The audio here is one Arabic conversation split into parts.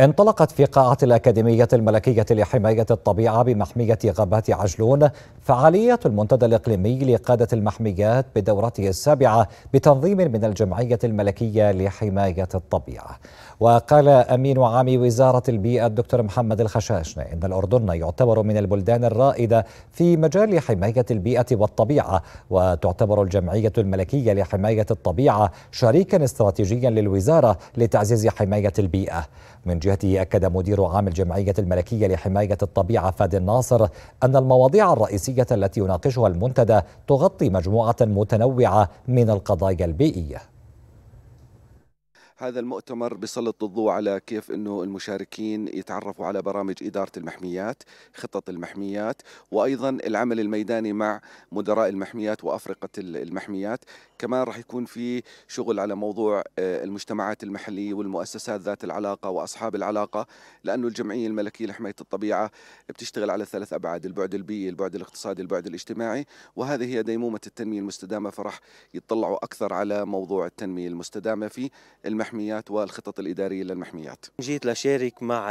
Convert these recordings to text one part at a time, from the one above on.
انطلقت في قاعة الأكاديمية الملكية لحماية الطبيعة بمحمية غابات عجلون فعالية المنتدى الإقليمي لقادة المحميات بدورته السابعة بتنظيم من الجمعية الملكية لحماية الطبيعة وقال أمين عام وزارة البيئة الدكتور محمد الخشاشنة إن الأردن يعتبر من البلدان الرائدة في مجال حماية البيئة والطبيعة وتعتبر الجمعية الملكية لحماية الطبيعة شريكا استراتيجيا للوزارة لتعزيز حماية البيئة من جهته أكد مدير عام الجمعية الملكية لحماية الطبيعة فادي الناصر أن المواضيع الرئيسية التي يناقشها المنتدى تغطي مجموعة متنوعة من القضايا البيئية هذا المؤتمر بسلط الضوء على كيف انه المشاركين يتعرفوا على برامج اداره المحميات، خطط المحميات، وايضا العمل الميداني مع مدراء المحميات وافرقه المحميات، كمان راح يكون في شغل على موضوع آه، المجتمعات المحليه والمؤسسات ذات العلاقه واصحاب العلاقه، لانه الجمعيه الملكيه لحمايه الطبيعه بتشتغل على ثلاث ابعاد، البعد البيئي، البعد الاقتصادي، البعد الاجتماعي، وهذه هي ديمومه التنميه المستدامه فرح يطلعوا اكثر على موضوع التنميه المستدامه في المحميات. المحميات والخطط الإدارية للمحميات جيت لشارك مع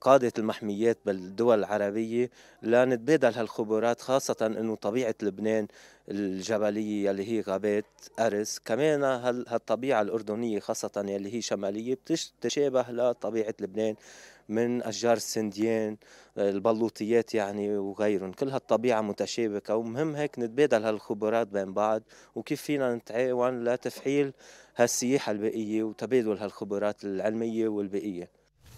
قادة المحميات بالدول العربية لنتبادل هالخبرات خاصة أنه طبيعة لبنان الجبلية اللي هي غابات أرز كمان هالطبيعة الأردنية خاصة اللي هي شمالية بتشابه لطبيعة لبنان من أشجار السنديان آه، البلوطيات يعني وغيرهم كل هالطبيعة متشابكة ومهم هيك نتبادل هالخبرات بين بعض وكيف فينا نتعاون لتفعيل هالسياحة البيئية وتبادل هالخبرات العلمية والبيئية